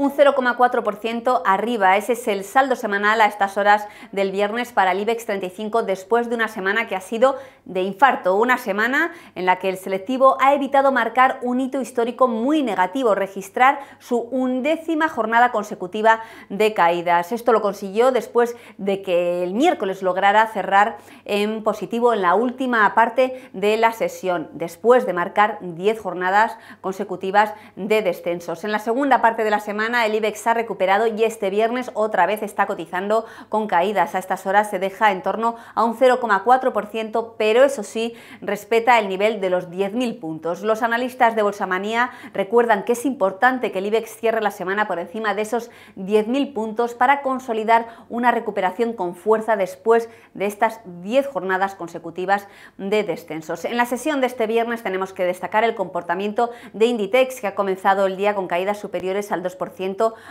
un 0,4% arriba. Ese es el saldo semanal a estas horas del viernes para el IBEX 35 después de una semana que ha sido de infarto, una semana en la que el selectivo ha evitado marcar un hito histórico muy negativo, registrar su undécima jornada consecutiva de caídas. Esto lo consiguió después de que el miércoles lograra cerrar en positivo en la última parte de la sesión, después de marcar 10 jornadas consecutivas de descensos. En la segunda parte de la semana el IBEX ha recuperado y este viernes otra vez está cotizando con caídas. A estas horas se deja en torno a un 0,4%, pero eso sí, respeta el nivel de los 10.000 puntos. Los analistas de Bolsa Manía recuerdan que es importante que el IBEX cierre la semana por encima de esos 10.000 puntos para consolidar una recuperación con fuerza después de estas 10 jornadas consecutivas de descensos. En la sesión de este viernes tenemos que destacar el comportamiento de Inditex, que ha comenzado el día con caídas superiores al 2%.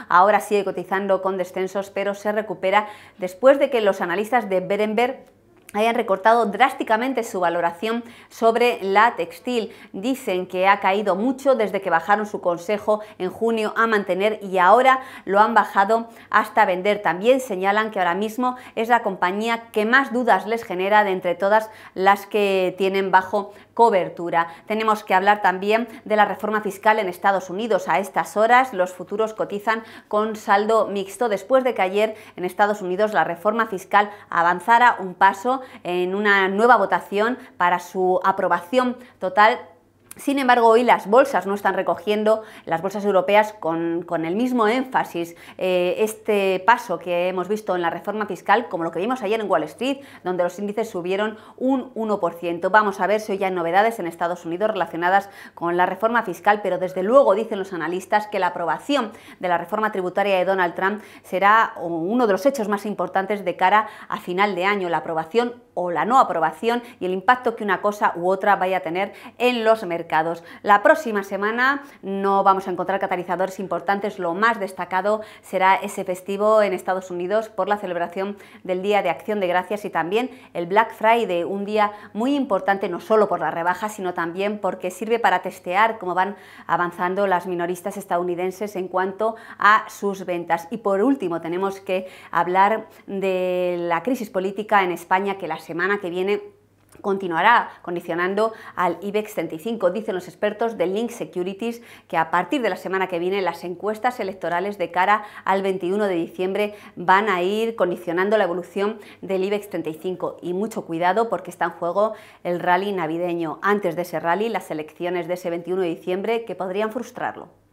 Ahora sigue cotizando con descensos, pero se recupera después de que los analistas de Berenberg hayan recortado drásticamente su valoración sobre la textil. Dicen que ha caído mucho desde que bajaron su consejo en junio a mantener y ahora lo han bajado hasta vender. También señalan que ahora mismo es la compañía que más dudas les genera de entre todas las que tienen bajo cobertura. Tenemos que hablar también de la reforma fiscal en Estados Unidos. A estas horas los futuros cotizan con saldo mixto después de que ayer en Estados Unidos la reforma fiscal avanzara un paso en una nueva votación para su aprobación total sin embargo, hoy las bolsas no están recogiendo, las bolsas europeas con, el mismo énfasis, eh, este paso que hemos visto en la reforma fiscal, como lo que vimos ayer en Wall Street, donde los índices subieron un 1%. Vamos a ver si hoy hay novedades en Estados Unidos relacionadas con la reforma fiscal, pero desde luego dicen los analistas que la aprobación de la reforma tributaria de Donald Trump será uno de los hechos más importantes de cara a final de año, la aprobación o la no aprobación y el impacto que una cosa u otra vaya a tener en los mercados la próxima semana no vamos a encontrar catalizadores importantes, lo más destacado será ese festivo en Estados Unidos por la celebración del Día de Acción de Gracias y también el Black Friday, un día muy importante no solo por la rebaja, sino también porque sirve para testear cómo van avanzando las minoristas estadounidenses en cuanto a sus ventas. Y por último, tenemos que hablar de la crisis política en España que la semana que viene continuará condicionando al IBEX 35, dicen los expertos de Link Securities, que a partir de la semana que viene las encuestas electorales de cara al 21 de diciembre van a ir condicionando la evolución del IBEX 35 y mucho cuidado porque está en juego el rally navideño. Antes de ese rally, las elecciones de ese 21 de diciembre que podrían frustrarlo.